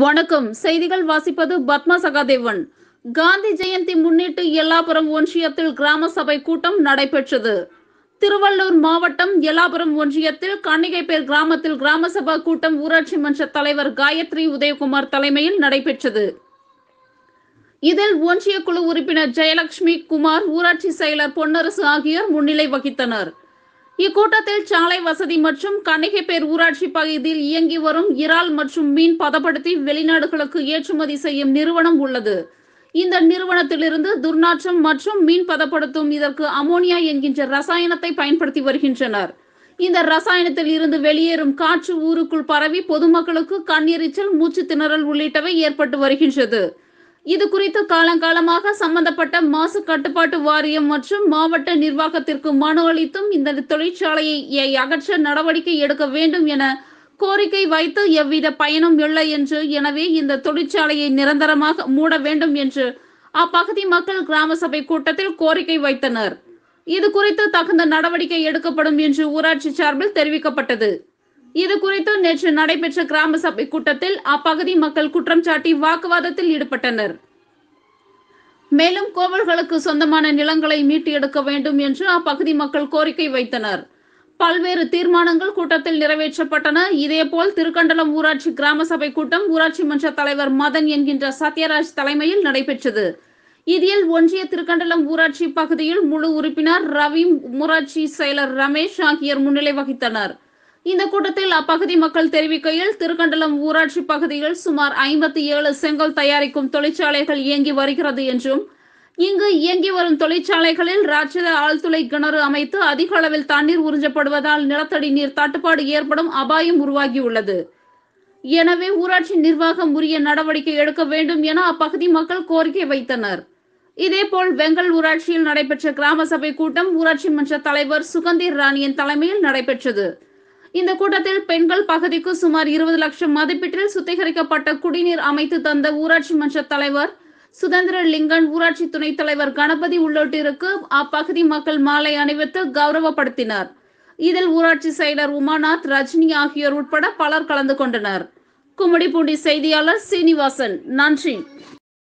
வணக்கம் செய்திகள் வாசிப்பது பத்மா சகாதேவன் காந்தி ஜெயந்தி முன்னிட்டு எல்லாபுரம் ஒன்றியத்தில் கிராம சபை கூட்டம் நடைபெற்றது திருவள்ளூர் மாவட்டம் எல்லாபுரம் ஒன்றியத்தில் கண்ணிகைப்பேர் கிராமத்தில் கிராம சபா கூட்டம் ஊராட்சி மன்ற தலைவர் காயத்ரி உதயகுமார் தலைமையில் நடைபெற்றது இதில் ஒன்றிய குழு உறுப்பினர் ஜெயலட்சுமி குமார் ஊராட்சி செயலர் பொன்னரசு ஆகியோர் முன்னிலை வகித்தனர் இக்கூட்டத்தில் சாலை வசதி மற்றும் கன்னிகைப்பேர் ஊராட்சி பகுதியில் இயங்கி வரும் இறால் மற்றும் மீன் பதப்படுத்தி வெளிநாடுகளுக்கு ஏற்றுமதி செய்யும் நிறுவனம் உள்ளது இந்த நிறுவனத்திலிருந்து துர்நாற்றம் மற்றும் மீன் பதப்படுத்தும் இதற்கு அமோனியா என்கின்ற ரசாயனத்தை பயன்படுத்தி வருகின்றனர் இந்த ரசாயனத்தில் இருந்து வெளியேறும் காற்று ஊருக்குள் பரவி பொதுமக்களுக்கு கண்ணீரிச்சல் மூச்சு திணறல் உள்ளிட்டவை ஏற்பட்டு வருகின்றது இது குறித்து காலங்காலமாக சம்பந்தப்பட்ட மாசு கட்டுப்பாட்டு வாரியம் மற்றும் மாவட்ட நிர்வாகத்திற்கு மனு அளித்தும் இந்த தொழிற்சாலையை அகற்ற நடவடிக்கை எடுக்க வேண்டும் என கோரிக்கை வைத்து எவ்வித பயனும் இல்லை என்று எனவே இந்த தொழிற்சாலையை நிரந்தரமாக மூட வேண்டும் என்று அப்பகுதி மக்கள் கிராம சபை கூட்டத்தில் கோரிக்கை வைத்தனர் இது குறித்து தகுந்த நடவடிக்கை எடுக்கப்படும் என்று ஊராட்சி சார்பில் தெரிவிக்கப்பட்டது இது குறித்து நேற்று நடைபெற்ற கிராம சபை கூட்டத்தில் அப்பகுதி மக்கள் குற்றம் சாட்டி வாக்குவாதத்தில் ஈடுபட்டனர் மேலும் கோவில்களுக்கு சொந்தமான நிலங்களை மீட்டு எடுக்க வேண்டும் என்று அப்பகுதி மக்கள் கோரிக்கை வைத்தனர் பல்வேறு தீர்மானங்கள் கூட்டத்தில் நிறைவேற்றப்பட்டன இதேபோல் திருக்கண்டலம் ஊராட்சி கிராம சபை கூட்டம் ஊராட்சி மன்ற தலைவர் மதன் என்கின்ற சத்யராஜ் தலைமையில் நடைபெற்றது இதில் ஒன்றிய திருக்கண்டலம் ஊராட்சி பகுதியில் முழு உறுப்பினர் ரவி ஊராட்சி செயலர் ரமேஷ் ஆகியோர் முன்னிலை வகித்தனர் இந்த கூட்டத்தில் அப்பகுதி மக்கள் தெரிவிக்கையில் திருக்கண்டலம் ஊராட்சி பகுதியில் சுமார் ஐம்பத்தி ஏழு செங்கல் தயாரிக்கும் தொழிற்சாலைகள் இயங்கி வருகிறது என்றும் இங்கு இயங்கி வரும் தொழிற்சாலைகளில் ராட்சத ஆழ்துளை கிணறு அமைத்து அதிக அளவில் தண்ணீர் உறிஞ்சப்படுவதால் நிலத்தடி நீர் தட்டுப்பாடு ஏற்படும் அபாயம் உருவாகியுள்ளது எனவே ஊராட்சி நிர்வாகம் உரிய நடவடிக்கை எடுக்க வேண்டும் என அப்பகுதி மக்கள் கோரிக்கை வைத்தனர் இதேபோல் வெங்கல் ஊராட்சியில் நடைபெற்ற கிராம சபை கூட்டம் ஊராட்சி மன்ற தலைவர் சுகந்தீர் ராணியின் தலைமையில் நடைபெற்றது இந்த கூட்டத்தில் பெண்கள் பகுதிக்கு சுமார் இருபது லட்சம் மதிப்பீட்டில் சுத்திகரிக்கப்பட்ட குடிநீர் அமைத்து தந்த ஊராட்சி மன்ற தலைவர் சுதந்திர லிங்கன் ஊராட்சி துணைத் தலைவர் கணபதி உள்ளிட்டோருக்கு அப்பகுதி மக்கள் மாலை அணிவித்து கௌரவப்படுத்தினர் இதில் ஊராட்சி செயலர் உமாநாத் ரஜினி ஆகியோர் உட்பட பலர் கலந்து கொண்டனர் கும்மிடிப்பூண்டி செய்தியாளர் சீனிவாசன் நன்றி